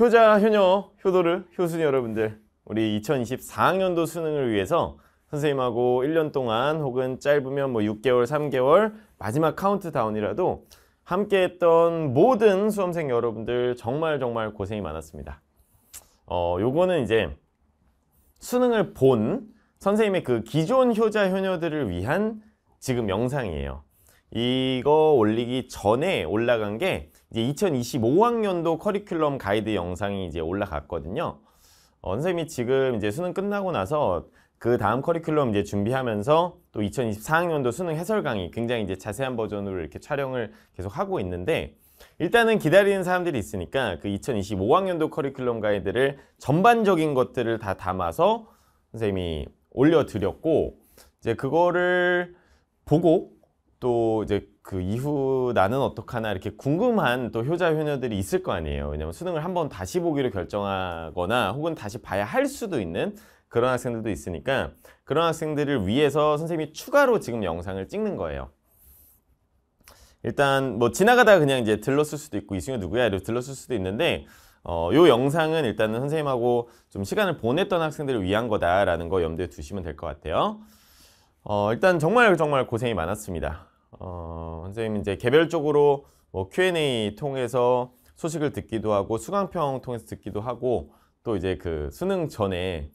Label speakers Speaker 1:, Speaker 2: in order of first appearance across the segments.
Speaker 1: 효자, 효녀, 효도를, 효순이 여러분들 우리 2024학년도 수능을 위해서 선생님하고 1년 동안 혹은 짧으면 뭐 6개월, 3개월 마지막 카운트다운이라도 함께 했던 모든 수험생 여러분들 정말 정말 고생이 많았습니다. 어, 요거는 이제 수능을 본 선생님의 그 기존 효자 효녀들을 위한 지금 영상이에요. 이거 올리기 전에 올라간 게 이제 2025학년도 커리큘럼 가이드 영상이 이제 올라갔거든요. 어, 선생님이 지금 이제 수능 끝나고 나서 그 다음 커리큘럼 이제 준비하면서 또 2024학년도 수능 해설 강의 굉장히 이제 자세한 버전으로 이렇게 촬영을 계속 하고 있는데 일단은 기다리는 사람들이 있으니까 그 2025학년도 커리큘럼 가이드를 전반적인 것들을 다 담아서 선생님이 올려드렸고 이제 그거를 보고 또 이제 그 이후 나는 어떡하나 이렇게 궁금한 또 효자 효녀들이 있을 거 아니에요. 왜냐면 수능을 한 번 다시 보기로 결정하거나 혹은 다시 봐야 할 수도 있는 그런 학생들도 있으니까 그런 학생들을 위해서 선생님이 추가로 지금 영상을 찍는 거예요. 일단 뭐 지나가다가 그냥 이제 들렀을 수도 있고 이승효 누구야 이렇게 들렀을 수도 있는데 어, 요 영상은 일단은 선생님하고 좀 시간을 보냈던 학생들을 위한 거다라는 거 염두에 두시면 될 것 같아요. 어, 일단 정말 정말 고생이 많았습니다. 어, 선생님 이제 개별적으로 뭐 Q&A 통해서 소식을 듣기도 하고 수강평 통해서 듣기도 하고 또 이제 그 수능 전에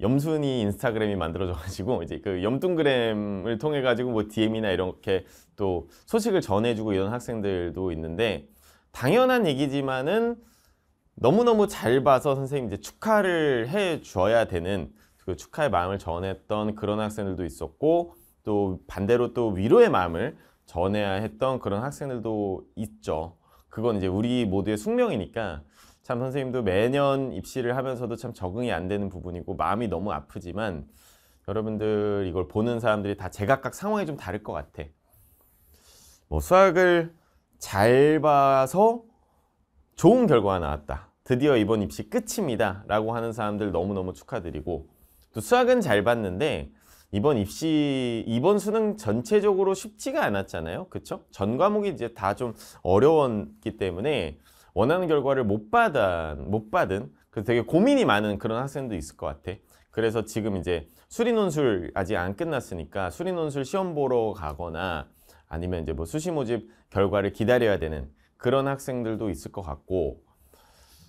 Speaker 1: 염순이 인스타그램이 만들어져가지고 이제 그 염뚱그램을 통해 가지고 뭐 DM이나 이렇게 또 소식을 전해주고 이런 학생들도 있는데 당연한 얘기지만은 너무너무 잘 봐서 선생님 이제 축하를 해 줘야 되는 그 축하의 마음을 전했던 그런 학생들도 있었고 또 반대로 또 위로의 마음을 전해야 했던 그런 학생들도 있죠. 그건 이제 우리 모두의 숙명이니까 참 선생님도 매년 입시를 하면서도 참 적응이 안 되는 부분이고 마음이 너무 아프지만 여러분들 이걸 보는 사람들이 다 제각각 상황이 좀 다를 것 같아. 뭐 수학을 잘 봐서 좋은 결과가 나왔다. 드디어 이번 입시 끝입니다. 라고 하는 사람들 너무너무 축하드리고 또 수학은 잘 봤는데 이번 입시 이번 수능 전체적으로 쉽지가 않았잖아요. 그쵸전 과목이 이제 다 좀 어려웠기 때문에 원하는 결과를 못 받은 못 받은 그 되게 고민이 많은 그런 학생도 있을 것 같아. 그래서 지금 이제 수리논술 아직 안 끝났으니까 수리논술 시험 보러 가거나 아니면 이제 뭐 수시 모집 결과를 기다려야 되는 그런 학생들도 있을 것 같고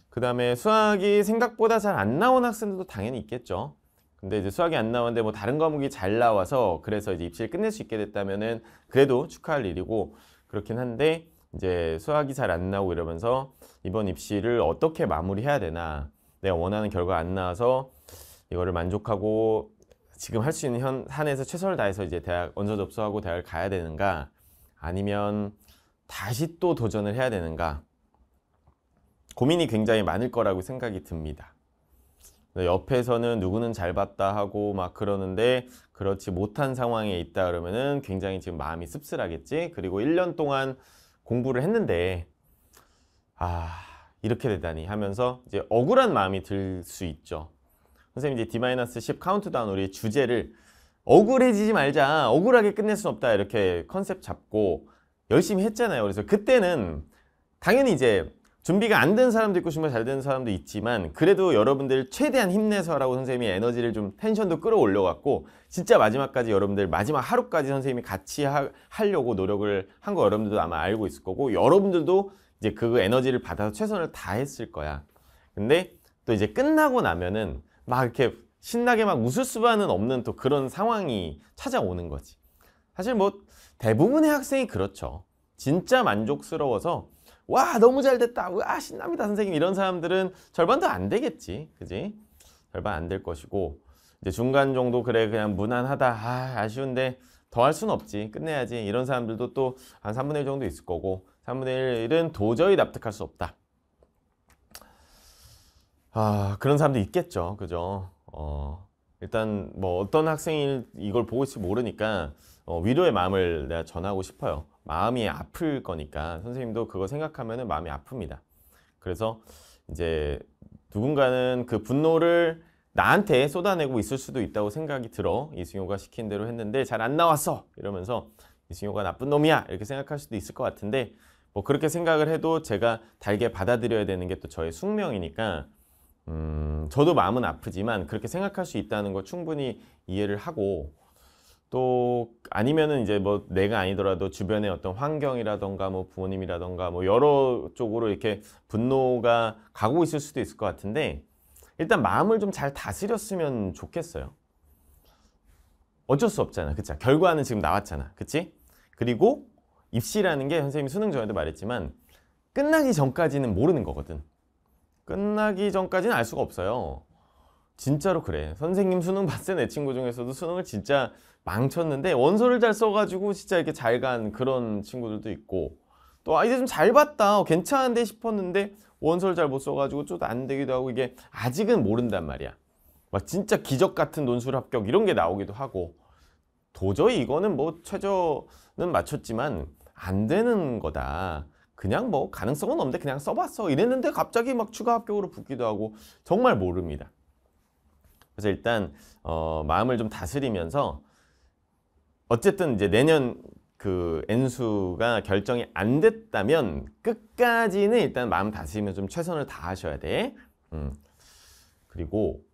Speaker 1: 그 다음에 수학이 생각보다 잘 안 나온 학생들도 당연히 있겠죠. 근데 이제 수학이 안 나왔는데 뭐 다른 과목이 잘 나와서 그래서 이제 입시를 끝낼 수 있게 됐다면은 그래도 축하할 일이고 그렇긴 한데 이제 수학이 잘 안 나오고 이러면서 이번 입시를 어떻게 마무리해야 되나 내가 원하는 결과 안 나와서 이거를 만족하고 지금 할 수 있는 현 한에서 최선을 다해서 이제 대학 언제 접수하고 대학을 가야 되는가 아니면 다시 또 도전을 해야 되는가 고민이 굉장히 많을 거라고 생각이 듭니다. 네, 옆에서는 누구는 잘 봤다 하고 막 그러는데 그렇지 못한 상황에 있다 그러면은 굉장히 지금 마음이 씁쓸하겠지. 그리고 1년 동안 공부를 했는데 아 이렇게 되다니 하면서 이제 억울한 마음이 들 수 있죠. 선생님 이제 D-10 카운트다운 우리 주제를 억울해지지 말자. 억울하게 끝낼 순 없다. 이렇게 컨셉 잡고 열심히 했잖아요. 그래서 그때는 당연히 이제 준비가 안 된 사람도 있고 정말 잘된 사람도 있지만 그래도 여러분들 최대한 힘내서라고 선생님이 에너지를 좀 텐션도 끌어올려갖고 진짜 마지막까지 여러분들 마지막 하루까지 선생님이 같이 하, 려고 노력을 한 거 여러분들도 아마 알고 있을 거고 여러분들도 이제 그 에너지를 받아서 최선을 다했을 거야 근데 또 이제 끝나고 나면은 막 이렇게 신나게 막 웃을 수만은 없는 또 그런 상황이 찾아오는 거지 사실 뭐 대부분의 학생이 그렇죠 진짜 만족스러워서 와 너무 잘 됐다 와 신납니다 선생님 이런 사람들은 절반도 안 되겠지 그지 절반 안 될 것이고 이제 중간 정도 그래 그냥 무난하다 아, 아쉬운데 더 할 수는 없지 끝내야지 이런 사람들도 또 한 3분의 1 정도 있을 거고 3분의 1은 도저히 납득할 수 없다 아 그런 사람도 있겠죠 그죠 어 일단 뭐 어떤 학생이 이걸 보고 있을지 모르니까 어, 위로의 마음을 내가 전하고 싶어요 마음이 아플 거니까 선생님도 그거 생각하면 마음이 아픕니다. 그래서 이제 누군가는 그 분노를 나한테 쏟아내고 있을 수도 있다고 생각이 들어 이승효가 시킨 대로 했는데 잘 안 나왔어 이러면서 이승효가 나쁜 놈이야 이렇게 생각할 수도 있을 것 같은데 뭐 그렇게 생각을 해도 제가 달게 받아들여야 되는 게 또 저의 숙명이니까 음, 저도 마음은 아프지만 그렇게 생각할 수 있다는 걸 충분히 이해를 하고 또 아니면은 이제 뭐 내가 아니더라도 주변의 어떤 환경이라던가 뭐 부모님이라던가 뭐 여러 쪽으로 이렇게 분노가 가고 있을 수도 있을 것 같은데 일단 마음을 좀 잘 다스렸으면 좋겠어요. 어쩔 수 없잖아. 그쵸? 결과는 지금 나왔잖아. 그치? 그리고 입시라는 게 선생님이 수능 전에도 말했지만 끝나기 전까지는 모르는 거거든. 끝나기 전까지는 알 수가 없어요. 진짜로 그래 선생님 수능 봤을 내 친구 중에서도 수능을 진짜 망쳤는데 원서를 잘 써가지고 진짜 이렇게 잘 간 그런 친구들도 있고 또아 이제 좀 잘 봤다 어, 괜찮은데 싶었는데 원서를 잘 못 써가지고 좀안 되기도 하고 이게 아직은 모른단 말이야 막 진짜 기적 같은 논술 합격 이런 게 나오기도 하고 도저히 이거는 뭐 최저는 맞췄지만 안 되는 거다 그냥 뭐 가능성은 없는데 그냥 써봤어 이랬는데 갑자기 막 추가 합격으로 붙기도 하고 정말 모릅니다 그래서 일단 어, 마음을 좀 다스리면서 어쨌든 이제 내년 그 N수가 결정이 안 됐다면 끝까지는 일단 마음 다스리면 좀 최선을 다하셔야 돼. 음. 그리고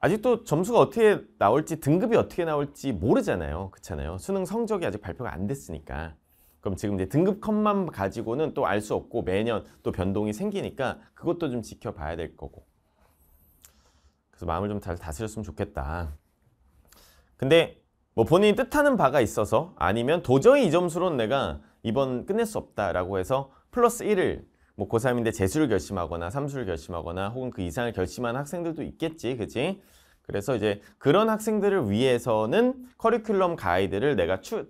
Speaker 1: 아직도 점수가 어떻게 나올지 등급이 어떻게 나올지 모르잖아요. 그렇잖아요. 수능 성적이 아직 발표가 안 됐으니까. 그럼 지금 이제 등급 컷만 가지고는 또 알 수 없고 매년 또 변동이 생기니까 그것도 좀 지켜봐야 될 거고. 그래서 마음을 좀 잘 다스렸으면 좋겠다. 근데 뭐 본인이 뜻하는 바가 있어서 아니면 도저히 이 점수로는 내가 이번 끝낼 수 없다라고 해서 플러스 1을 뭐 고3인데 재수를 결심하거나 삼수를 결심하거나 혹은 그 이상을 결심한 학생들도 있겠지 그치? 그래서 이제 그런 학생들을 위해서는 커리큘럼 가이드를 내가 추,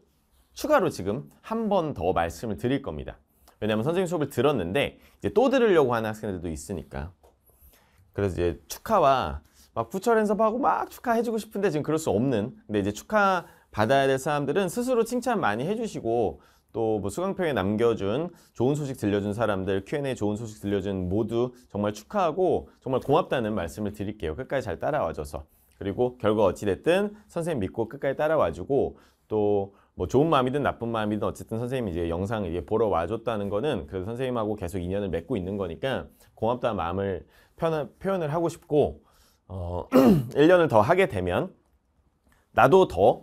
Speaker 1: 추가로 지금 한 번 더 말씀을 드릴 겁니다 왜냐하면 선생님 수업을 들었는데 이제 또 들으려고 하는 학생들도 있으니까 그래서 이제 축하와 막 부처 랜습하고막 축하해주고 싶은데 지금 그럴 수 없는 근데 이제 축하 받아야 될 사람들은 스스로 칭찬 많이 해주시고 또 뭐 수강평에 남겨준 좋은 소식 들려준 사람들 Q&A 좋은 소식 들려준 모두 정말 축하하고 정말 고맙다는 말씀을 드릴게요 끝까지 잘 따라와줘서 그리고 결과 어찌됐든 선생님 믿고 끝까지 따라와주고 또 뭐 좋은 마음이든 나쁜 마음이든 어쨌든 선생님이 이제 영상 을 이제 보러 와줬다는 거는 그래도 선생님하고 계속 인연을 맺고 있는 거니까 고맙다는 마음을 표현을 하고 싶고 어, 1년을 더 하게 되면 나도 더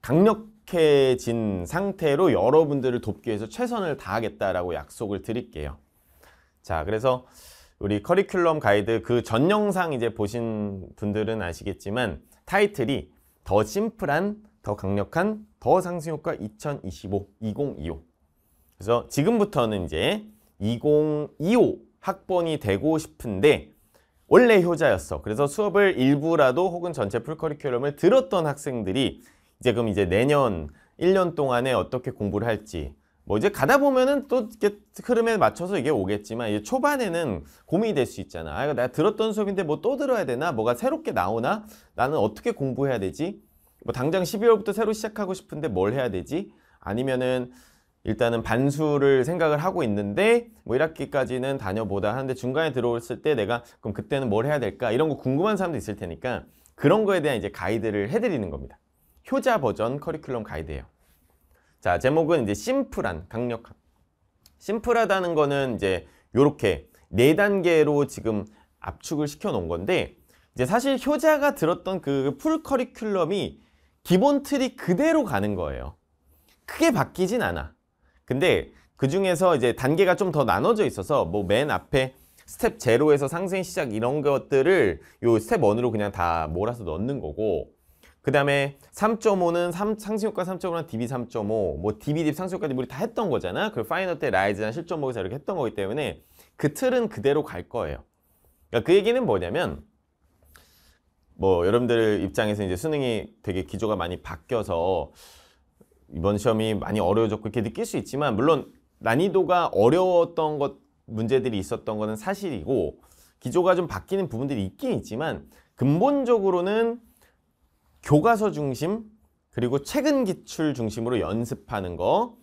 Speaker 1: 강력해진 상태로 여러분들을 돕기 위해서 최선을 다하겠다라고 약속을 드릴게요. 자, 그래서 우리 커리큘럼 가이드 그 전 영상 이제 보신 분들은 아시겠지만 타이틀이 더 심플한, 더 강력한, 더 상승효과 2025, 2025. 그래서 지금부터는 이제 2025 학번이 되고 싶은데 원래 효자였어. 그래서 수업을 일부라도 혹은 전체 풀커리큘럼을 들었던 학생들이 이제 그럼 이제 내년 1년 동안에 어떻게 공부를 할지 뭐 이제 가다 보면은 또 이렇게 흐름에 맞춰서 이게 오겠지만 이제 초반에는 고민이 될 수 있잖아. 아, 이거 내가 들었던 수업인데 뭐 또 들어야 되나? 뭐가 새롭게 나오나? 나는 어떻게 공부해야 되지? 뭐 당장 12월부터 새로 시작하고 싶은데 뭘 해야 되지? 아니면은 일단은 반수를 생각을 하고 있는데 뭐 1학기까지는 다녀보다 하는데 중간에 들어왔을 때 내가 그럼 그때는 뭘 해야 될까 이런 거 궁금한 사람도 있을 테니까 그런 거에 대한 이제 가이드를 해드리는 겁니다. 효자 버전 커리큘럼 가이드예요. 자 제목은 이제 심플한 강력한 심플하다는 거는 이제 요렇게 네 단계로 지금 압축을 시켜 놓은 건데 이제 사실 효자가 들었던 그 풀 커리큘럼이 기본 틀이 그대로 가는 거예요. 크게 바뀌진 않아. 근데 그 중에서 이제 단계가 좀 더 나눠져 있어서 뭐 맨 앞에 스텝 제로에서 상승 시작 이런 것들을 요 스텝 원으로 그냥 다 몰아서 넣는 거고 그 다음에 3.5는 상승효과 3.5랑 DB 3.5, 뭐 DB 딥 상승효과지 우리 다 했던 거잖아. 그 파이널 때라이즈나실 7.5에서 이렇게 했던 거기 때문에 그 틀은 그대로 갈 거예요. 그러니까 그 얘기는 뭐냐면 뭐 여러분들 입장에서 이제 수능이 되게 기조가 많이 바뀌어서 이번 시험이 많이 어려워졌고 이렇게 느낄 수 있지만 물론 난이도가 어려웠던 것 문제들이 있었던 것은 사실이고 기조가 좀 바뀌는 부분들이 있긴 있지만 근본적으로는 교과서 중심 그리고 최근 기출 중심으로 연습하는 거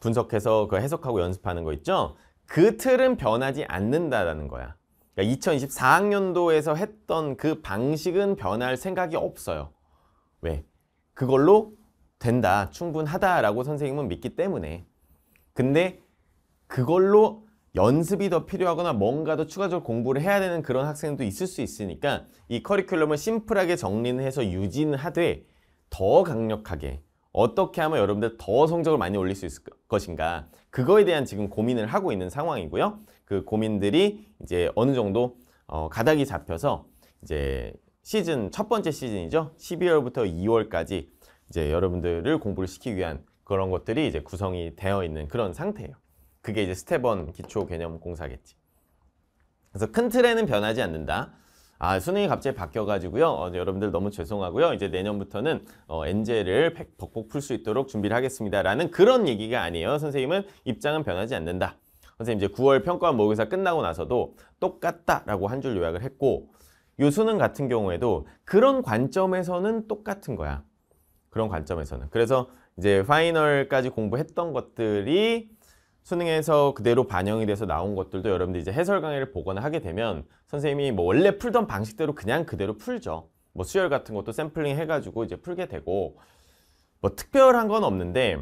Speaker 1: 분석해서 그 해석하고 연습하는 거 있죠 그 틀은 변하지 않는다라는 거야 그러니까 2024학년도에서 했던 그 방식은 변할 생각이 없어요 왜? 그걸로 된다, 충분하다라고 선생님은 믿기 때문에 근데 그걸로 연습이 더 필요하거나 뭔가 더 추가적으로 공부를 해야 되는 그런 학생도 있을 수 있으니까 이 커리큘럼을 심플하게 정리 해서 유지는 하되 더 강력하게 어떻게 하면 여러분들 더 성적을 많이 올릴 수 있을 것인가 그거에 대한 지금 고민을 하고 있는 상황이고요 그 고민들이 이제 어느 정도 어, 가닥이 잡혀서 이제 시즌 첫 번째 시즌이죠 12월부터 2월까지 이제 여러분들을 공부를 시키기 위한 그런 것들이 이제 구성이 되어 있는 그런 상태예요. 그게 이제 스텝 1 기초 개념 공사겠지. 그래서 큰 틀에는 변하지 않는다. 아, 수능이 갑자기 바뀌어가지고요. 어, 여러분들 너무 죄송하고요. 이제 내년부터는 어, 엔젤을 벅벅 풀 수 있도록 준비를 하겠습니다. 라는 그런 얘기가 아니에요. 선생님은 입장은 변하지 않는다. 선생님 이제 9월 평가 모의고사 끝나고 나서도 똑같다라고 한 줄 요약을 했고 요 수능 같은 경우에도 그런 관점에서는 똑같은 거야. 그런 관점에서는. 그래서 이제 파이널까지 공부했던 것들이 수능에서 그대로 반영이 돼서 나온 것들도 여러분들이 제 해설 강의를 보거나 하게 되면 선생님이 뭐 원래 풀던 방식대로 그냥 그대로 풀죠. 뭐 수열 같은 것도 샘플링 해가지고 이제 풀게 되고 뭐 특별한 건 없는데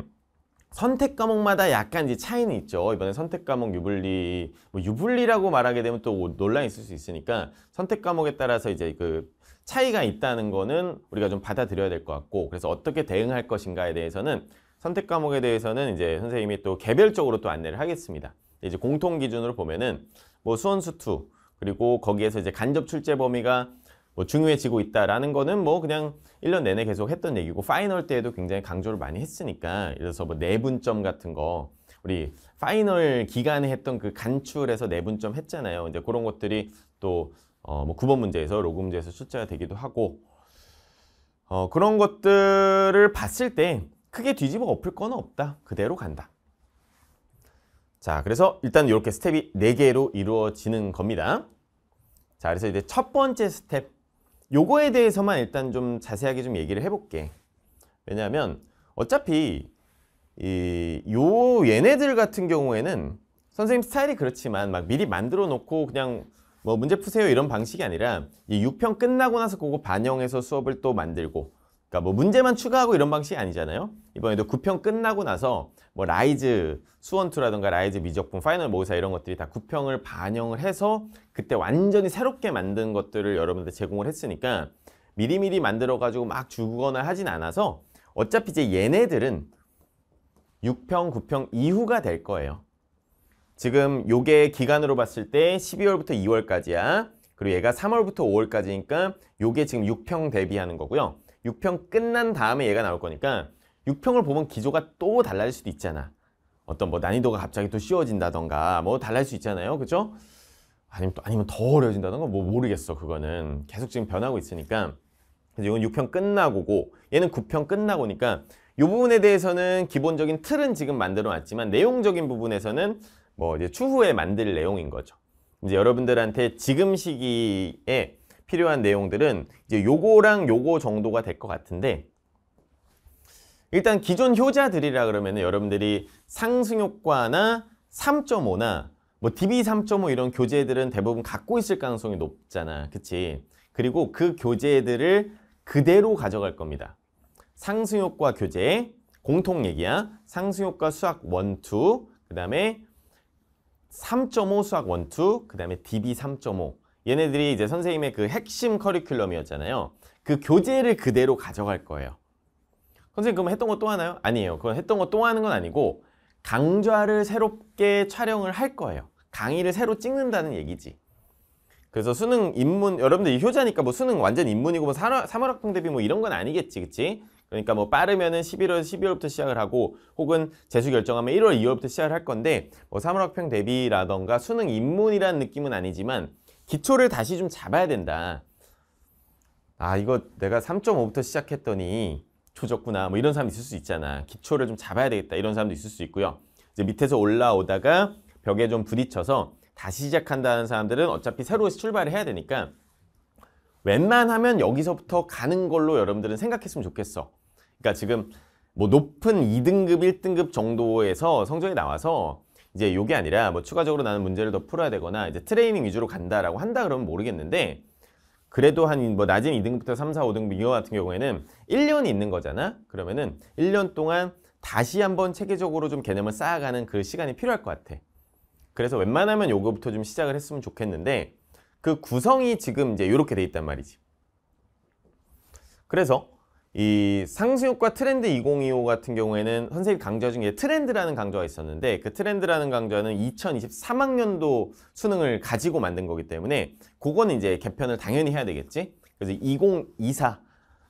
Speaker 1: 선택 과목마다 약간 이제 차이는 있죠. 이번에 선택 과목 유불리, 뭐 유불리라고 말하게 되면 또 논란이 있을 수 있으니까 선택 과목에 따라서 이제 그 차이가 있다는 거는 우리가 좀 받아들여야 될 것 같고 그래서 어떻게 대응할 것인가에 대해서는 선택 과목에 대해서는 이제 선생님이 또 개별적으로 또 안내를 하겠습니다. 이제 공통 기준으로 보면은 뭐 수원수 투 그리고 거기에서 이제 간접 출제 범위가 뭐 중요해지고 있다라는 거는 뭐 그냥 1년 내내 계속 했던 얘기고 파이널 때에도 굉장히 강조를 많이 했으니까 그래서 뭐 내분점 같은 거 우리 파이널 기간에 했던 그 간출에서 내분점 했잖아요. 이제 그런 것들이 또 어, 뭐 9번 문제에서 로그 문제에서 출제가 되기도 하고 어, 그런 것들을 봤을 때 크게 뒤집어 엎을 건 없다. 그대로 간다. 자, 그래서 일단 이렇게 스텝이 4개로 이루어지는 겁니다. 자, 그래서 이제 첫 번째 스텝 요거에 대해서만 일단 좀 자세하게 좀 얘기를 해볼게. 왜냐하면 어차피 이 요 얘네들 같은 경우에는 선생님 스타일이 그렇지만 막 미리 만들어 놓고 그냥 뭐 문제 푸세요 이런 방식이 아니라 이 6평 끝나고 나서 그거 반영해서 수업을 또 만들고 그러니까 뭐 문제만 추가하고 이런 방식이 아니잖아요. 이번에도 9평 끝나고 나서 뭐 라이즈 수원투라든가 라이즈 미적분 파이널 모의사 이런 것들이 다 9평을 반영을 해서 그때 완전히 새롭게 만든 것들을 여러분들 제공을 했으니까 미리미리 만들어 가지고 막 주거나 하진 않아서 어차피 이제 얘네들은 6평, 9평 이후가 될 거예요. 지금 요게 기간으로 봤을 때 12월부터 2월까지야. 그리고 얘가 3월부터 5월까지니까 요게 지금 6평 대비하는 거고요. 6평 끝난 다음에 얘가 나올 거니까 6평을 보면 기조가 또 달라질 수도 있잖아. 어떤 뭐 난이도가 갑자기 또 쉬워진다던가 뭐 달라질 수 있잖아요. 그죠? 아니면 또 아니면 더 어려워진다던가 뭐 모르겠어. 그거는 계속 지금 변하고 있으니까. 그래서 이건 6평 끝나고고 얘는 9평 끝나고니까 이 부분에 대해서는 기본적인 틀은 지금 만들어 놨지만 내용적인 부분에서는 뭐 이제 추후에 만들 내용인 거죠. 이제 여러분들한테 지금 시기에 필요한 내용들은 이제 요거랑 요거 정도가 될 것 같은데 일단 기존 효자들이라 그러면 여러분들이 상승효과나 3.5나 뭐 DB 3.5 이런 교재들은 대부분 갖고 있을 가능성이 높잖아. 그치? 그리고 그 교재들을 그대로 가져갈 겁니다. 상승효과 교재, 공통 얘기야. 상승효과 수학 1, 2, 그 다음에 3.5 수학 1, 2, 그 다음에 DB 3.5. 얘네들이 이제 선생님의 그 핵심 커리큘럼이었잖아요. 그 교재를 그대로 가져갈 거예요. 선생님 그럼 했던 거 또 하나요? 아니에요. 그건 했던 거 또 하는 건 아니고 강좌를 새롭게 촬영을 할 거예요. 강의를 새로 찍는다는 얘기지. 그래서 수능 입문 여러분들 이 효자니까 뭐 수능 완전 입문이고 뭐 3월, 학생 대비 뭐 이런 건 아니겠지 그치? 그러니까 뭐 빠르면은 11월, 12월부터 시작을 하고 혹은 재수 결정하면 1월, 2월부터 시작을 할 건데 뭐 3월 학평 대비라던가 수능 입문이라는 느낌은 아니지만 기초를 다시 좀 잡아야 된다. 아 이거 내가 3.5부터 시작했더니 조졌구나 뭐 이런 사람 있을 수 있잖아. 기초를 좀 잡아야 되겠다 이런 사람도 있을 수 있고요. 이제 밑에서 올라오다가 벽에 좀 부딪혀서 다시 시작한다는 사람들은 어차피 새로 출발을 해야 되니까 웬만하면 여기서부터 가는 걸로 여러분들은 생각했으면 좋겠어. 그러니까 지금 뭐 높은 2등급, 1등급 정도에서 성적이 나와서 이제 요게 아니라 뭐 추가적으로 나는 문제를 더 풀어야 되거나 이제 트레이닝 위주로 간다라고 한다 그러면 모르겠는데 그래도 한 뭐 낮은 2등부터 3, 4, 5등급 이거 같은 경우에는 1년이 있는 거잖아. 그러면은 1년 동안 다시 한번 체계적으로 좀 개념을 쌓아가는 그 시간이 필요할 것 같아. 그래서 웬만하면 요거부터 좀 시작을 했으면 좋겠는데 그 구성이 지금 이제 이렇게 돼 있단 말이지. 그래서 이상수욕과 트렌드 2025 같은 경우에는 선생님 강좌 중에 트렌드라는 강좌가 있었는데 그 트렌드라는 강좌는 2023학년도 수능을 가지고 만든 거기 때문에 그거는 이제 개편을 당연히 해야 되겠지. 그래서 2024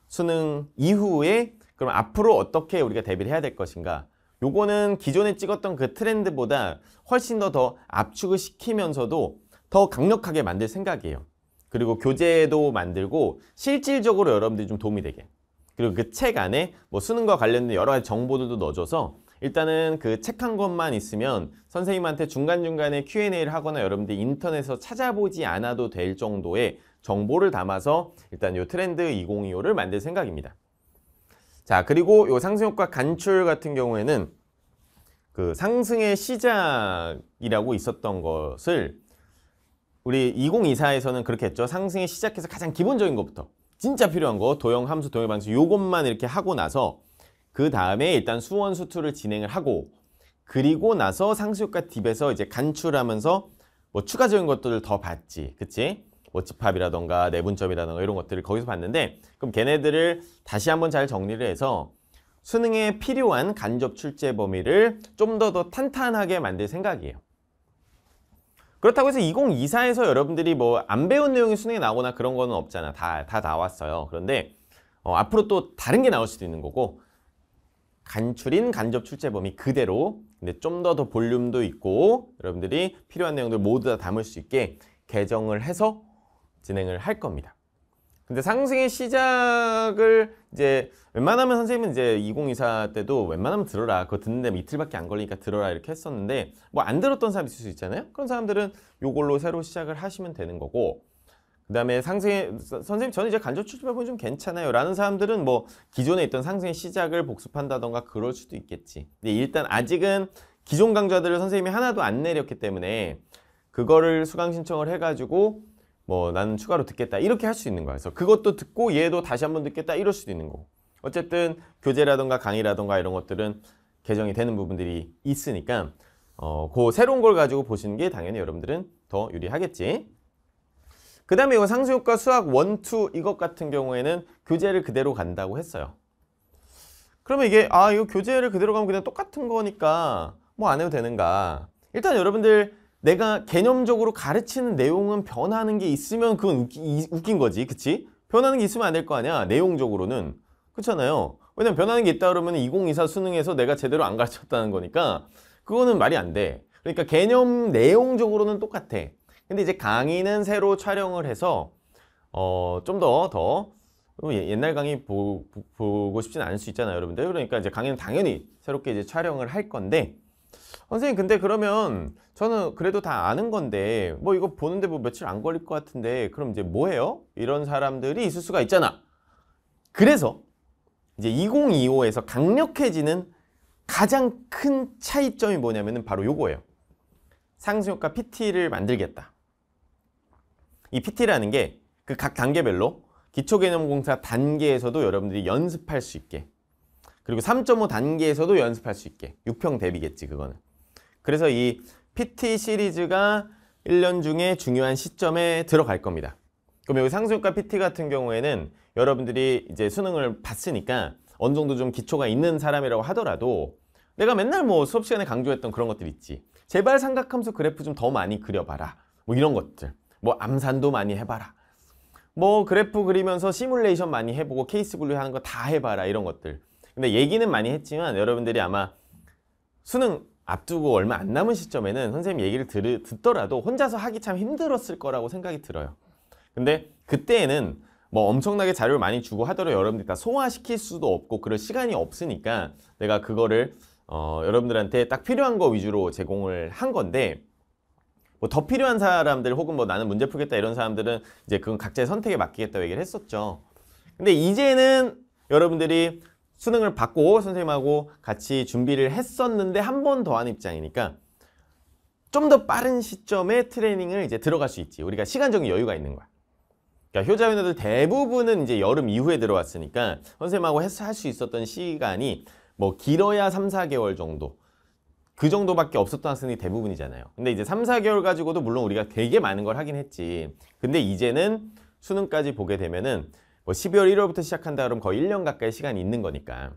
Speaker 1: 수능 이후에 그럼 앞으로 어떻게 우리가 대비를 해야 될 것인가 요거는 기존에 찍었던 그 트렌드보다 훨씬 더 더 압축을 시키면서도 더 강력하게 만들 생각이에요. 그리고 교재도 만들고 실질적으로 여러분들이 좀 도움이 되게. 그리고 그 책 안에 뭐 수능과 관련된 여러 가지 정보들도 넣어줘서 일단은 그 책 한 권만 있으면 선생님한테 중간중간에 Q&A를 하거나 여러분들이 인터넷에서 찾아보지 않아도 될 정도의 정보를 담아서 일단 요 트렌드 2025를 만들 생각입니다. 자 그리고 요 상승효과 간출 같은 경우에는 그 상승의 시작이라고 있었던 것을 우리 2024에서는 그렇게 했죠. 상승의 시작해서 가장 기본적인 것부터 진짜 필요한 거 도형 함수 도형 방수 요것만 이렇게 하고 나서 그 다음에 일단 수원 수투를 진행을 하고 그리고 나서 상수효과 딥에서 이제 간출하면서 뭐 추가적인 것들을 더 봤지 그치? 뭐 집합이라던가 내분점이라던가 이런 것들을 거기서 봤는데 그럼 걔네들을 다시 한번 잘 정리를 해서 수능에 필요한 간접 출제 범위를 좀 더더 더 탄탄하게 만들 생각이에요 그렇다고 해서 2024에서 여러분들이 뭐 안 배운 내용이 수능에 나오거나 그런 거는 없잖아. 다, 다 나왔어요. 그런데 어, 앞으로 또 다른 게 나올 수도 있는 거고 간출인 간접 출제 범위 그대로 근데 좀 더 더 볼륨도 있고 여러분들이 필요한 내용들 모두 다 담을 수 있게 개정을 해서 진행을 할 겁니다. 근데 상승의 시작을 이제 웬만하면 선생님은 이제 2024 때도 웬만하면 들어라 그거 듣는데 뭐 이틀밖에 안 걸리니까 들어라 이렇게 했었는데 뭐 안 들었던 사람 있을 수 있잖아요 그런 사람들은 요걸로 새로 시작을 하시면 되는 거고 그 다음에 상승의 선생님 저는 이제 간접 출입해보좀 괜찮아요 라는 사람들은 뭐 기존에 있던 상승의 시작을 복습한다던가 그럴 수도 있겠지 근데 일단 아직은 기존 강좌들을 선생님이 하나도 안 내렸기 때문에 그거를 수강 신청을 해가지고 뭐 나는 추가로 듣겠다 이렇게 할 수 있는 거예요 그래서 그것도 듣고 얘도 다시 한 번 듣겠다 이럴 수도 있는 거고. 어쨌든 교재라든가 강의라든가 이런 것들은 개정이 되는 부분들이 있으니까 어, 그 새로운 걸 가지고 보시는 게 당연히 여러분들은 더 유리하겠지. 그 다음에 이거 상수효과 수학 1, 2 이것 같은 경우에는 교재를 그대로 간다고 했어요. 그러면 이게 아 이거 교재를 그대로 가면 그냥 똑같은 거니까 뭐 안 해도 되는가. 일단 여러분들 내가 개념적으로 가르치는 내용은 변하는 게 있으면 그건 웃기, 웃긴 거지 그치? 변하는 게 있으면 안 될 거 아니야 내용적으로는 그렇잖아요 왜냐면 변하는 게 있다 그러면 2024 수능에서 내가 제대로 안 가르쳤다는 거니까 그거는 말이 안돼 그러니까 개념 내용적으로는 똑같아 근데 이제 강의는 새로 촬영을 해서 어, 좀 더더 어, 옛날 강의 보, 보, 보고 싶진 않을 수 있잖아요 여러분들 그러니까 이제 강의는 당연히 새롭게 이제 촬영을 할 건데 선생님 근데 그러면 저는 그래도 다 아는 건데 뭐 이거 보는데 뭐 며칠 안 걸릴 것 같은데 그럼 이제 뭐 해요? 이런 사람들이 있을 수가 있잖아. 그래서 이제 2025에서 강력해지는 가장 큰 차이점이 뭐냐면은 바로 요거예요. 상승효과 PT를 만들겠다. 이 PT라는 게 그 각 단계별로 기초개념공사 단계에서도 여러분들이 연습할 수 있게 그리고 3.5 단계에서도 연습할 수 있게 6평 대비겠지 그거는 그래서 이 PT 시리즈가 1년 중에 중요한 시점에 들어갈 겁니다 그럼 여기 상수효과 PT 같은 경우에는 여러분들이 이제 수능을 봤으니까 어느 정도 좀 기초가 있는 사람이라고 하더라도 내가 맨날 뭐 수업 시간에 강조했던 그런 것들 있지 제발 삼각함수 그래프 좀 더 많이 그려봐라 뭐 이런 것들 뭐 암산도 많이 해봐라 뭐 그래프 그리면서 시뮬레이션 많이 해보고 케이스 분류하는 거 다 해봐라 이런 것들 근데 얘기는 많이 했지만 여러분들이 아마 수능 앞두고 얼마 안 남은 시점에는 선생님 얘기를 들, 듣더라도 혼자서 하기 참 힘들었을 거라고 생각이 들어요. 근데 그때에는 뭐 엄청나게 자료를 많이 주고 하더라도 여러분들이 다 소화시킬 수도 없고 그럴 시간이 없으니까 내가 그거를 어, 여러분들한테 딱 필요한 거 위주로 제공을 한 건데 뭐 더 필요한 사람들 혹은 뭐 나는 문제 풀겠다 이런 사람들은 이제 그건 각자의 선택에 맡기겠다고 얘기를 했었죠. 근데 이제는 여러분들이 수능을 받고 선생님하고 같이 준비를 했었는데 한 번더 하는 입장이니까 좀 더 빠른 시점에 트레이닝을 이제 들어갈 수 있지. 우리가 시간적인 여유가 있는 거야. 그러니까 효자위원들 대부분은 이제 여름 이후에 들어왔으니까 선생님하고 할 수 있었던 시간이 뭐 길어야 3, 4개월 정도 그 정도밖에 없었던 학생이 대부분이잖아요. 근데 이제 3, 4개월 가지고도 물론 우리가 되게 많은 걸 하긴 했지. 근데 이제는 수능까지 보게 되면은 뭐 12월 1월부터 시작한다 그러면 거의 1년 가까이 시간이 있는 거니까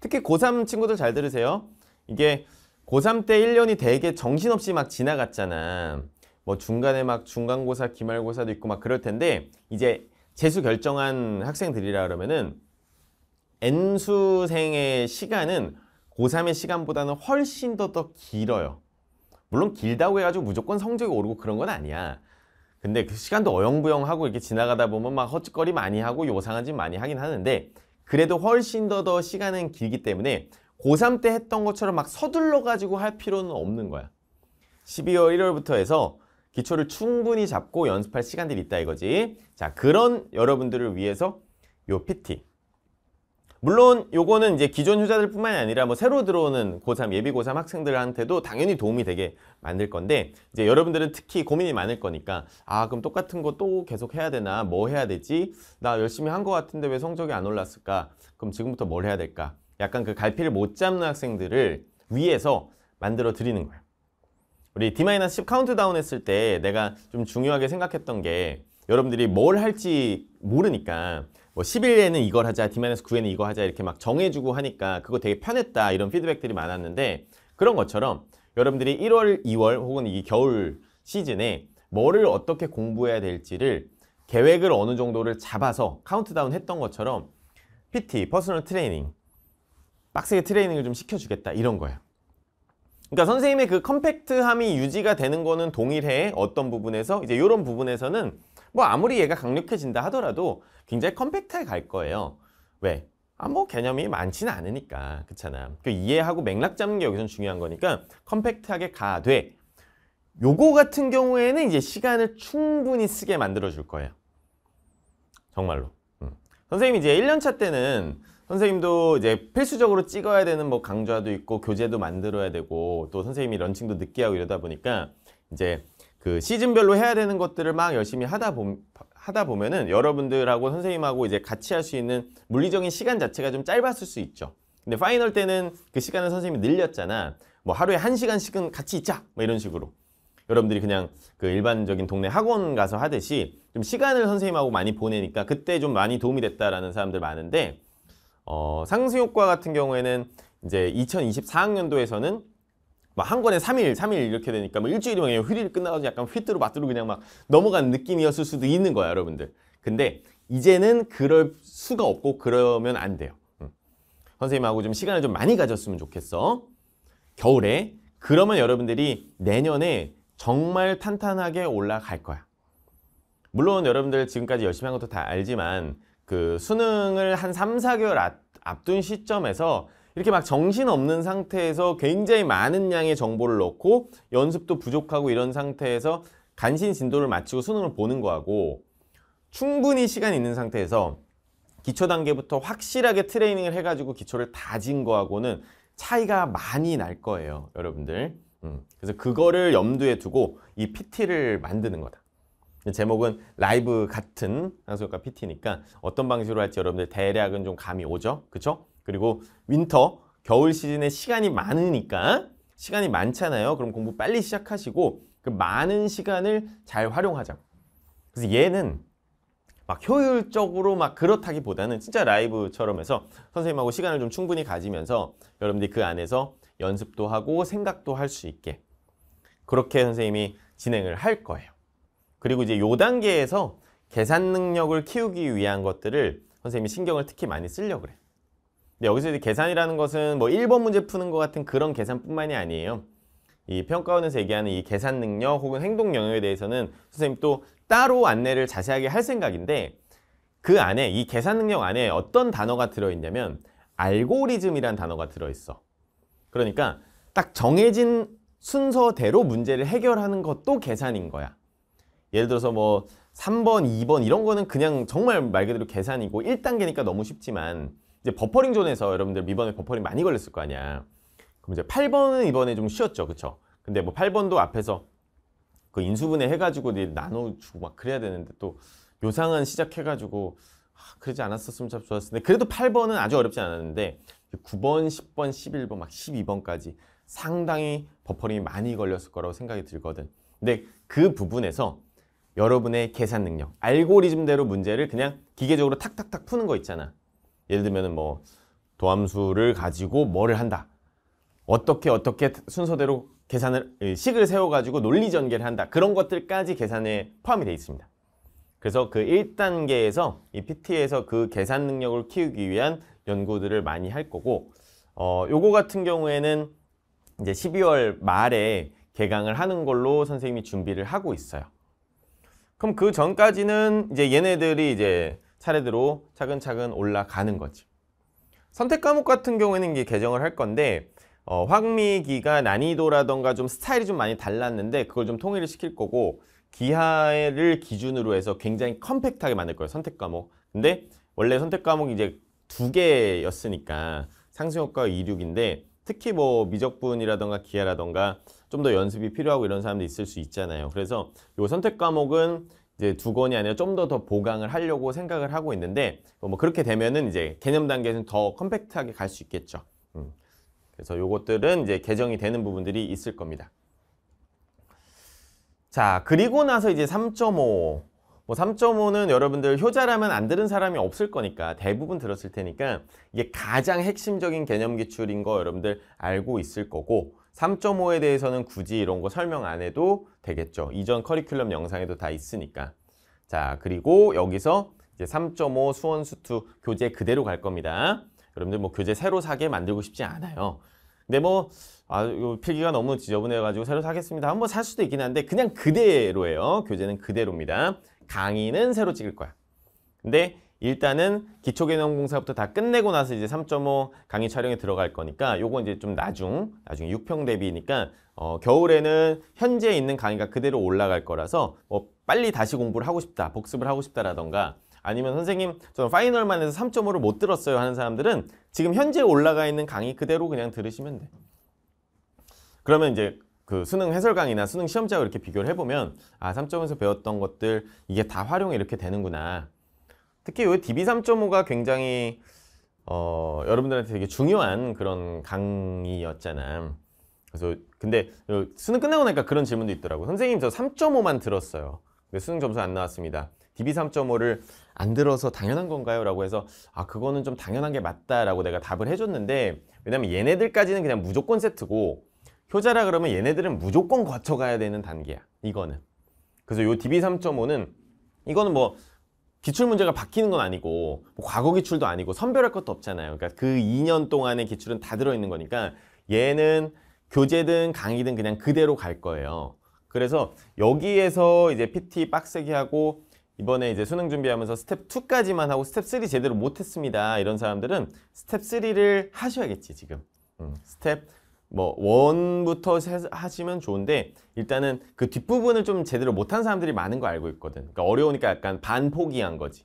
Speaker 1: 특히 고3 친구들 잘 들으세요 이게 고3 때 1년이 되게 정신없이 막 지나갔잖아 뭐 중간에 막 중간고사 기말고사도 있고 막 그럴 텐데 이제 재수 결정한 학생들이라 그러면은 N수생의 시간은 고3의 시간보다는 훨씬 더 더 길어요 물론 길다고 해가지고 무조건 성적이 오르고 그런 건 아니야 근데 그 시간도 어영부영하고 이렇게 지나가다 보면 막 헛짓거리 많이 하고 요상한 짓 많이 하긴 하는데 그래도 훨씬 더 더 시간은 길기 때문에 고3 때 했던 것처럼 막 서둘러 가지고 할 필요는 없는 거야. 12월 1월부터 해서 기초를 충분히 잡고 연습할 시간들이 있다 이거지. 자, 그런 여러분들을 위해서 요 PT 물론 요거는 이제 기존 효자들뿐만이 아니라 뭐 새로 들어오는 고3 예비 고3 학생들한테도 당연히 도움이 되게 만들 건데 이제 여러분들은 특히 고민이 많을 거니까 아 그럼 똑같은 거 또 계속 해야 되나 뭐 해야 되지 나 열심히 한 거 같은데 왜 성적이 안 올랐을까 그럼 지금부터 뭘 해야 될까 약간 그 갈피를 못 잡는 학생들을 위해서 만들어 드리는 거예요 우리 D-10 카운트다운 했을 때 내가 좀 중요하게 생각했던 게 여러분들이 뭘 할지 모르니까 뭐1 0에는 이걸 하자, 디마이너스 9에는 이거 하자 이렇게 막 정해주고 하니까 그거 되게 편했다 이런 피드백들이 많았는데 그런 것처럼 여러분들이 1월, 2월 혹은 이 겨울 시즌에 뭐를 어떻게 공부해야 될지를 계획을 어느 정도를 잡아서 카운트다운 했던 것처럼 PT, 퍼스널 트레이닝, 빡세게 트레이닝을 좀 시켜주겠다 이런 거예요. 그러니까 선생님의 그 컴팩트함이 유지가 되는 거는 동일해 어떤 부분에서 이제 이런 부분에서는 뭐 아무리 얘가 강력해진다 하더라도 굉장히 컴팩트하게 갈 거예요. 왜? 아, 뭐 개념이 많지는 않으니까. 그렇잖아. 그 이해하고 맥락 잡는 게여기서 중요한 거니까 컴팩트하게 가되 요거 같은 경우에는 이제 시간을 충분히 쓰게 만들어 줄 거예요. 정말로. 음. 선생님이 이제 1년차 때는 선생님도 이제 필수적으로 찍어야 되는 뭐 강좌도 있고 교재도 만들어야 되고 또 선생님이 런칭도 늦게 하고 이러다 보니까 이제 그 시즌별로 해야 되는 것들을 막 열심히 하다 보 하다 보면은 여러분들하고 선생님하고 이제 같이 할 수 있는 물리적인 시간 자체가 좀 짧았을 수 있죠. 근데 파이널 때는 그 시간을 선생님이 늘렸잖아. 뭐 하루에 한 시간씩은 같이 있자. 뭐 이런 식으로. 여러분들이 그냥 그 일반적인 동네 학원 가서 하듯이 좀 시간을 선생님하고 많이 보내니까 그때 좀 많이 도움이 됐다라는 사람들 많은데 어, 상승효과 같은 경우에는 이제 2024학년도에서는 막한 권에 3일, 3일 이렇게 되니까 뭐 일주일이면 그냥 휘리를 끝나가지고 약간 휘뚜루 마뚜루 그냥 막 넘어간 느낌이었을 수도 있는 거야, 여러분들. 근데 이제는 그럴 수가 없고 그러면 안 돼요. 음. 선생님하고 좀 시간을 좀 많이 가졌으면 좋겠어. 겨울에. 그러면 여러분들이 내년에 정말 탄탄하게 올라갈 거야. 물론 여러분들 지금까지 열심히 한 것도 다 알지만 그 수능을 한 3, 4개월 앞둔 시점에서 이렇게 막 정신없는 상태에서 굉장히 많은 양의 정보를 넣고 연습도 부족하고 이런 상태에서 간신 진도를 마치고 수능을 보는 거하고 충분히 시간 있는 상태에서 기초 단계부터 확실하게 트레이닝을 해가지고 기초를 다진 거하고는 차이가 많이 날 거예요 여러분들 음, 그래서 그거를 염두에 두고 이 PT를 만드는 거다 제목은 라이브 같은 한소과 PT니까 어떤 방식으로 할지 여러분들 대략은 좀 감이 오죠? 그쵸? 그리고 윈터, 겨울 시즌에 시간이 많으니까 시간이 많잖아요. 그럼 공부 빨리 시작하시고 그 많은 시간을 잘 활용하자. 그래서 얘는 막 효율적으로 막 그렇다기보다는 진짜 라이브처럼 해서 선생님하고 시간을 좀 충분히 가지면서 여러분들이 그 안에서 연습도 하고 생각도 할 수 있게 그렇게 선생님이 진행을 할 거예요. 그리고 이제 요 단계에서 계산 능력을 키우기 위한 것들을 선생님이 신경을 특히 많이 쓰려고 그래요. 근 여기서 이제 계산이라는 것은 뭐 1번 문제 푸는 것 같은 그런 계산뿐만이 아니에요. 이 평가원에서 얘기하는 이 계산 능력 혹은 행동 영역에 대해서는 선생님 또 따로 안내를 자세하게 할 생각인데 그 안에 이 계산 능력 안에 어떤 단어가 들어있냐면 알고리즘이란 단어가 들어있어. 그러니까 딱 정해진 순서대로 문제를 해결하는 것도 계산인 거야. 예를 들어서 뭐 3번, 2번 이런 거는 그냥 정말 말 그대로 계산이고 1단계니까 너무 쉽지만 이제 버퍼링 존에서 여러분들 미번에 버퍼링 많이 걸렸을 거 아니야. 그럼 이제 8번은 이번에 좀 쉬었죠. 그쵸? 근데 뭐 8번도 앞에서 그 인수분해 해가지고 나눠주고 막 그래야 되는데 또 요상은 시작해가지고 아, 그러지 않았었으면 참 좋았을 텐데 그래도 8번은 아주 어렵지 않았는데 9번, 10번, 11번, 막 12번까지 상당히 버퍼링이 많이 걸렸을 거라고 생각이 들거든. 근데 그 부분에서 여러분의 계산 능력, 알고리즘대로 문제를 그냥 기계적으로 탁탁탁 푸는 거 있잖아. 예를 들면뭐 도함수를 가지고 뭐를 한다. 어떻게 어떻게 순서대로 계산을 식을 세워 가지고 논리 전개를 한다. 그런 것들까지 계산에 포함이 되어 있습니다. 그래서 그 1단계에서 이 PT에서 그 계산 능력을 키우기 위한 연구들을 많이 할 거고 어 요거 같은 경우에는 이제 12월 말에 개강을 하는 걸로 선생님이 준비를 하고 있어요. 그럼 그 전까지는 이제 얘네들이 이제 차례대로 차근차근 올라가는 거지. 선택 과목 같은 경우에는 이게 개정을 할 건데 어, 황미기가 난이도라던가 좀 스타일이 좀 많이 달랐는데 그걸 좀 통일을 시킬 거고 기하를 기준으로 해서 굉장히 컴팩트하게 만들 거예요. 선택 과목. 근데 원래 선택 과목이 이제 두 개였으니까 상승효과 2 6인데 특히 뭐 미적분이라던가 기하라던가 좀 더 연습이 필요하고 이런 사람도 있을 수 있잖아요. 그래서 요 선택 과목은 이제 두 권이 아니라 좀 더 더 보강을 하려고 생각을 하고 있는데 뭐, 뭐 그렇게 되면은 이제 개념 단계에서는 더 컴팩트하게 갈 수 있겠죠. 음. 그래서 요것들은 이제 개정이 되는 부분들이 있을 겁니다. 자, 그리고 나서 이제 3.5. 뭐 3.5는 여러분들 효자라면 안 들은 사람이 없을 거니까 대부분 들었을 테니까 이게 가장 핵심적인 개념 기출인 거 여러분들 알고 있을 거고 3.5에 대해서는 굳이 이런 거 설명 안 해도 되겠죠. 이전 커리큘럼 영상에도 다 있으니까. 자, 그리고 여기서 이제 3.5 수원수투 교재 그대로 갈 겁니다. 여러분들 뭐 교재 새로 사게 만들고 싶지 않아요. 근데 뭐, 아, 요 필기가 너무 지저분해가지고 새로 사겠습니다. 한번 살 수도 있긴 한데 그냥 그대로예요. 교재는 그대로입니다. 강의는 새로 찍을 거야. 근데 일단은 기초개념공사부터 다 끝내고 나서 이제 3.5 강의 촬영에 들어갈 거니까 요거 이제 좀 나중, 나중 에 6평 대비니까 어, 겨울에는 현재 있는 강의가 그대로 올라갈 거라서 뭐 빨리 다시 공부를 하고 싶다, 복습을 하고 싶다라던가 아니면 선생님 저는 파이널만 해서 3.5를 못 들었어요 하는 사람들은 지금 현재 올라가 있는 강의 그대로 그냥 들으시면 돼. 그러면 이제 그 수능 해설 강의나 수능 시험지하고 이렇게 비교를 해보면 아3 5에서 배웠던 것들 이게 다 활용이 이렇게 되는구나 특히 요 DB3.5가 굉장히 어, 여러분들한테 되게 중요한 그런 강의였잖아. 그래서 근데 수능 끝나고 나니까 그런 질문도 있더라고. 선생님 저 3.5만 들었어요. 근데 수능 점수 안 나왔습니다. DB 3.5를 안 들어서 당연한 건가요? 라고 해서 아 그거는 좀 당연한 게 맞다라고 내가 답을 해줬는데 왜냐면 얘네들까지는 그냥 무조건 세트고 효자라 그러면 얘네들은 무조건 거쳐가야 되는 단계야 이거는 그래서 요 DB 3.5는 이거는 뭐 기출 문제가 바뀌는 건 아니고 뭐 과거 기출도 아니고 선별할 것도 없잖아요. 그러니까 그 2년 동안의 기출은 다 들어있는 거니까 얘는 교재든 강의든 그냥 그대로 갈 거예요. 그래서 여기에서 이제 PT 빡세게 하고 이번에 이제 수능 준비하면서 스텝 2까지만 하고 스텝 3 제대로 못했습니다. 이런 사람들은 스텝 3를 하셔야겠지 지금. 음, 스텝 뭐 원부터 하시면 좋은데 일단은 그 뒷부분을 좀 제대로 못한 사람들이 많은 거 알고 있거든 그러니까 어려우니까 약간 반포기한 거지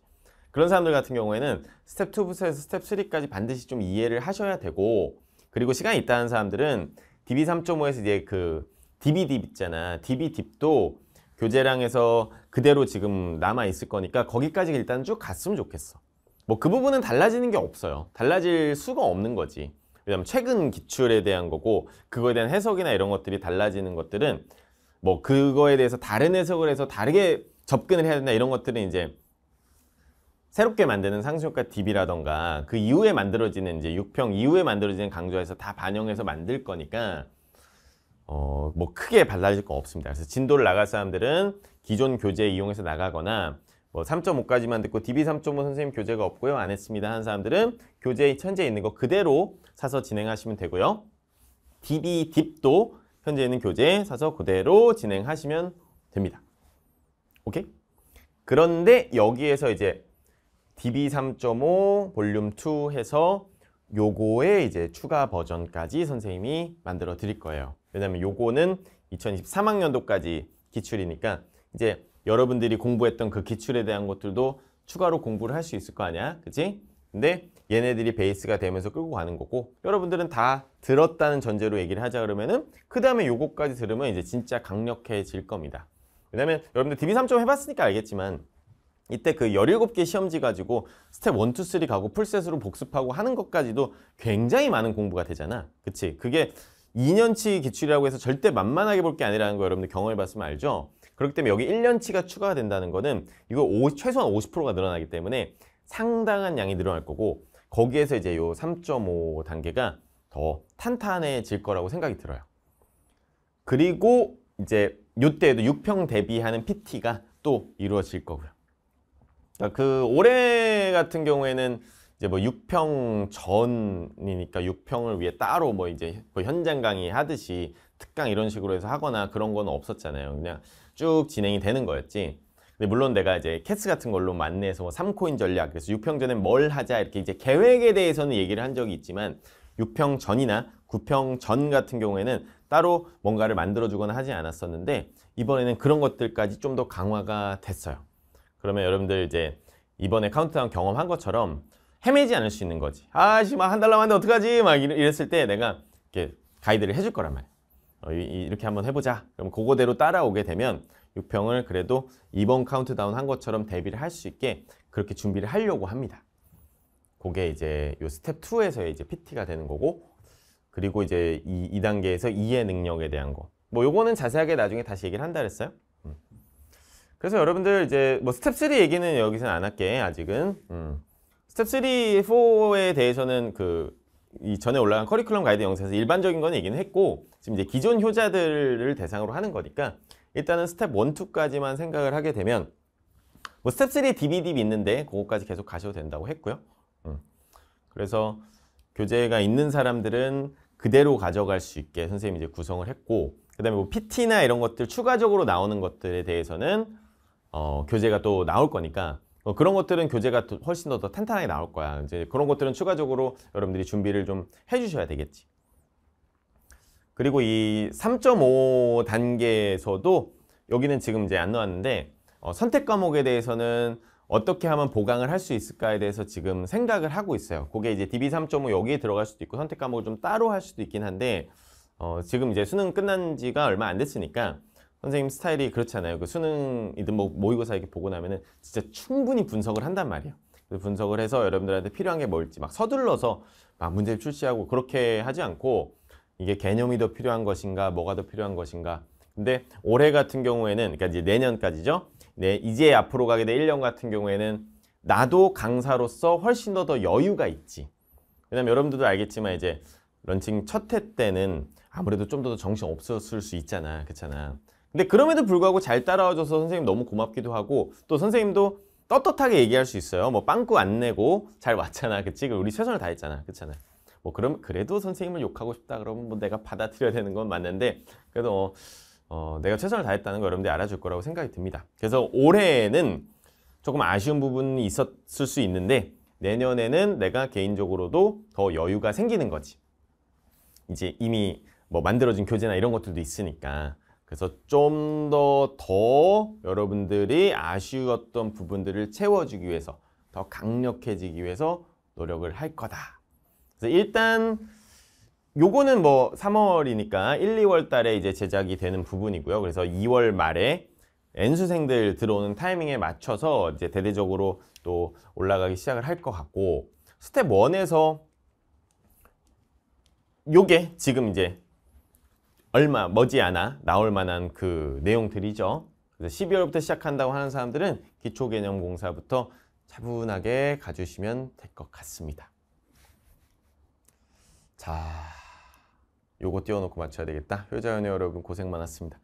Speaker 1: 그런 사람들 같은 경우에는 스텝 2부터 스텝 3까지 반드시 좀 이해를 하셔야 되고 그리고 시간이 있다는 사람들은 DB 3.5에서 이제 그 DB 딥 있잖아 DB 딥도 교재랑해서 그대로 지금 남아 있을 거니까 거기까지 일단 쭉 갔으면 좋겠어 뭐 그 부분은 달라지는 게 없어요 달라질 수가 없는 거지 왜냐면 최근 기출에 대한 거고 그거에 대한 해석이나 이런 것들이 달라지는 것들은 뭐 그거에 대해서 다른 해석을 해서 다르게 접근을 해야 된다 이런 것들은 이제 새롭게 만드는 상수효과 DB라던가 그 이후에 만들어지는 이제 6평 이후에 만들어지는 강좌에서 다 반영해서 만들 거니까 어 뭐 크게 달라질 거 없습니다. 그래서 진도를 나갈 사람들은 기존 교재 이용해서 나가거나 뭐 3.5까지만 듣고 DB 3.5 선생님 교재가 없고요. 안 했습니다 하는 사람들은 교재 현재 있는 거 그대로 사서 진행하시면 되고요. DB 딥도 현재 있는 교재 사서 그대로 진행하시면 됩니다. 오케이? 그런데 여기에서 이제 DB 3.5 볼륨 2 해서 요거에 이제 추가 버전까지 선생님이 만들어 드릴 거예요. 왜냐면 요거는 2023학년도까지 기출이니까 이제 여러분들이 공부했던 그 기출에 대한 것들도 추가로 공부를 할 수 있을 거 아니야 그치? 근데 얘네들이 베이스가 되면서 끌고 가는 거고 여러분들은 다 들었다는 전제로 얘기를 하자 그러면은 그 다음에 요거까지 들으면 이제 진짜 강력해질 겁니다 왜냐면 여러분들 DB 3점 해봤으니까 알겠지만 이때 그 17개 시험지 가지고 스텝 1, 2, 3 가고 풀셋으로 복습하고 하는 것까지도 굉장히 많은 공부가 되잖아 그치? 그게 2년치 기출이라고 해서 절대 만만하게 볼 게 아니라는 거 여러분들 경험해봤으면 알죠? 그렇기 때문에 여기 1년치가 추가가 된다는 거는 이거 5 최소한 50%가 늘어나기 때문에 상당한 양이 늘어날 거고 거기에서 이제 요3.5 단계가 더 탄탄해질 거라고 생각이 들어요. 그리고 이제 요때에도 6평 대비하는 PT가 또 이루어질 거고요. 그러니까 그 올해 같은 경우에는 이제 뭐 6평 전이니까 6평을 위해 따로 뭐 이제 뭐 현장 강의 하듯이 특강 이런 식으로 해서 하거나 그런 건 없었잖아요. 그냥 쭉 진행이 되는 거였지. 근데 물론 내가 이제 캐스 같은 걸로 만내서 3코인 뭐 전략, 그래서 6평 전에 뭘 하자 이렇게 이제 계획에 대해서는 얘기를 한 적이 있지만 6평 전이나 9평 전 같은 경우에는 따로 뭔가를 만들어주거나 하지 않았었는데 이번에는 그런 것들까지 좀 더 강화가 됐어요. 그러면 여러분들 이제 이번에 카운트다운 경험한 것처럼 헤매지 않을 수 있는 거지. 아씨, 막 한 달 남았는데 어떡하지? 막 이랬을 때 내가 이렇게 가이드를 해줄 거란 말이야. 어, 이렇게 한번 해보자. 그럼 그거대로 따라오게 되면 6평을 그래도 이번 카운트다운 한 것처럼 대비를 할 수 있게 그렇게 준비를 하려고 합니다. 그게 이제 요 스텝 2에서의 이제 PT가 되는 거고 그리고 이제 이, 이 단계에서 이해 능력에 대한 거. 뭐 요거는 자세하게 나중에 다시 얘기를 한다 그랬어요. 음. 그래서 여러분들 이제 뭐 스텝 3 얘기는 여기서는 안 할게 아직은. 음. 스텝 3, 4에 대해서는 그이 전에 올라간 커리큘럼 가이드 영상에서 일반적인 건 얘기는 했고 지금 이제 기존 효자들을 대상으로 하는 거니까 일단은 스텝 1, 2까지만 생각을 하게 되면 뭐 스텝 3 DVD 있는데 그거까지 계속 가셔도 된다고 했고요. 음. 그래서 교재가 있는 사람들은 그대로 가져갈 수 있게 선생님이 이제 구성을 했고 그 다음에 뭐 PT나 이런 것들 추가적으로 나오는 것들에 대해서는 어, 교재가 또 나올 거니까 어, 그런 것들은 교재가 훨씬 더, 더 탄탄하게 나올 거야. 이제 그런 것들은 추가적으로 여러분들이 준비를 좀 해주셔야 되겠지. 그리고 이 3.5 단계에서도 여기는 지금 이제 안 나왔는데 어, 선택 과목에 대해서는 어떻게 하면 보강을 할 수 있을까에 대해서 지금 생각을 하고 있어요. 그게 이제 DB 3.5 여기에 들어갈 수도 있고 선택 과목을 좀 따로 할 수도 있긴 한데 어, 지금 이제 수능 끝난 지가 얼마 안 됐으니까 선생님 스타일이 그렇잖아요. 그 수능이든 뭐 모의고사 이렇게 보고 나면은 진짜 충분히 분석을 한단 말이에요. 분석을 해서 여러분들한테 필요한 게 뭘지 막 서둘러서 막 문제를 출시하고 그렇게 하지 않고 이게 개념이 더 필요한 것인가 뭐가 더 필요한 것인가 근데 올해 같은 경우에는 그러니까 이제 내년까지죠 네, 이제 앞으로 가게 될 1년 같은 경우에는 나도 강사로서 훨씬 더 더 여유가 있지 왜냐면 여러분들도 알겠지만 이제 런칭 첫 해 때는 아무래도 좀 더 정신 없었을 수 있잖아 그렇잖아 근데 그럼에도 불구하고 잘 따라와줘서 선생님 너무 고맙기도 하고 또 선생님도 떳떳하게 얘기할 수 있어요. 뭐 빵꾸 안 내고 잘 왔잖아. 그치? 우리 최선을 다했잖아. 그렇잖아. 뭐 그럼 그래도 선생님을 욕하고 싶다 그러면 뭐 내가 받아들여야 되는 건 맞는데 그래도 어, 어 내가 최선을 다했다는 거 여러분들이 알아줄 거라고 생각이 듭니다. 그래서 올해는 조금 아쉬운 부분이 있었을 수 있는데 내년에는 내가 개인적으로도 더 여유가 생기는 거지. 이제 이미 뭐 만들어진 교재나 이런 것들도 있으니까 그래서 좀 더더 더 여러분들이 아쉬웠던 부분들을 채워주기 위해서 더 강력해지기 위해서 노력을 할 거다. 그래서 일단 요거는 뭐 3월이니까 1, 2월 달에 이제 제작이 되는 부분이고요. 그래서 2월 말에 N수생들 들어오는 타이밍에 맞춰서 이제 대대적으로 또 올라가기 시작을 할 것 같고 스텝 1에서 요게 지금 이제 얼마 머지않아 나올 만한 그 내용들이죠. 그래서 12월부터 시작한다고 하는 사람들은 기초개념공사부터 차분하게 가주시면 될 것 같습니다. 자, 요거 띄워놓고 맞춰야 되겠다. 효자연회 여러분 고생 많았습니다.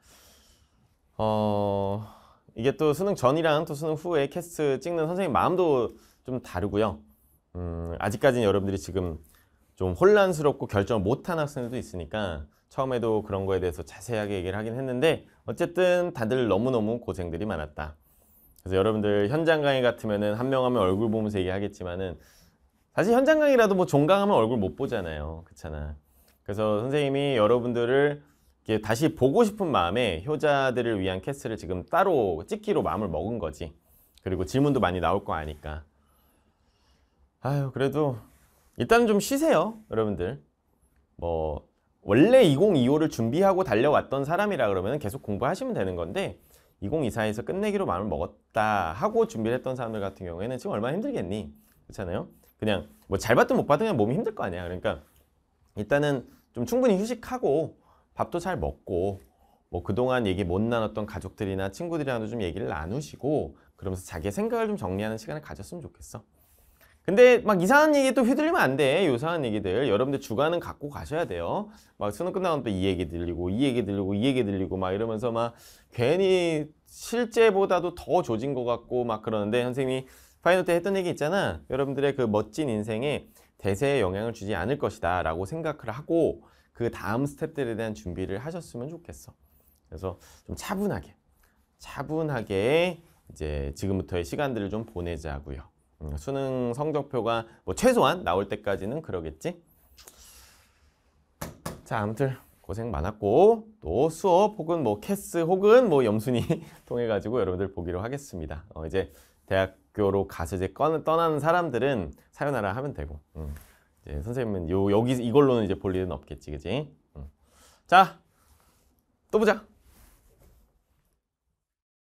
Speaker 1: 어, 이게 또 수능 전이랑 또 수능 후에 캐스트 찍는 선생님 마음도 좀 다르고요. 음, 아직까지는 여러분들이 지금 좀 혼란스럽고 결정을 못한 학생들도 있으니까 처음에도 그런 거에 대해서 자세하게 얘기를 하긴 했는데 어쨌든 다들 너무너무 고생들이 많았다. 그래서 여러분들 현장 강의 같으면한 명 하면 얼굴 보면서 얘기하겠지만은 사실 현장 강의라도 뭐 종강하면 얼굴 못 보잖아요. 그렇잖아. 그래서 선생님이 여러분들을 다시 보고 싶은 마음에 효자들을 위한 캐스를 지금 따로 찍기로 마음을 먹은 거지. 그리고 질문도 많이 나올 거 아니까. 아유, 그래도 일단좀 쉬세요, 여러분들. 뭐 원래 2025를 준비하고 달려왔던 사람이라 그러면 계속 공부하시면 되는 건데 2024에서 끝내기로 마음을 먹었다 하고 준비를 했던 사람들 같은 경우에는 지금 얼마나 힘들겠니? 그렇잖아요. 그냥 뭐 잘 받든 못 받든 그냥 몸이 힘들 거 아니야. 그러니까 일단은 좀 충분히 휴식하고 밥도 잘 먹고 뭐 그동안 얘기 못 나눴던 가족들이나 친구들이랑도 좀 얘기를 나누시고 그러면서 자기의 생각을 좀 정리하는 시간을 가졌으면 좋겠어. 근데 막 이상한 얘기 또 휘둘리면 안 돼. 요상한 얘기들. 여러분들 주관은 갖고 가셔야 돼요. 막 수능 끝나면 또이 얘기 들리고, 이 얘기 들리고, 이 얘기 들리고 막 이러면서 막 괜히 실제보다도 더 조진 것 같고 막 그러는데 선생님이 파이널 때 했던 얘기 있잖아. 여러분들의 그 멋진 인생에 대세에 영향을 주지 않을 것이다 라고 생각을 하고 그 다음 스텝들에 대한 준비를 하셨으면 좋겠어. 그래서 좀 차분하게, 차분하게 이제 지금부터의 시간들을 좀 보내자고요. 수능 성적표가 뭐 최소한 나올 때까지는 그러겠지? 자, 아무튼 고생 많았고 또 수업 혹은 뭐 캐스 혹은 뭐 염순이 통해 가지고 여러분들 보기로 하겠습니다. 어, 이제 대학교로 가서 이제 꺼, 떠나는 사람들은 사연하라 하면 되고 음. 이제 선생님은 요 여기 이걸로는 이제 볼 일은 없겠지, 그지? 음. 자, 또 보자.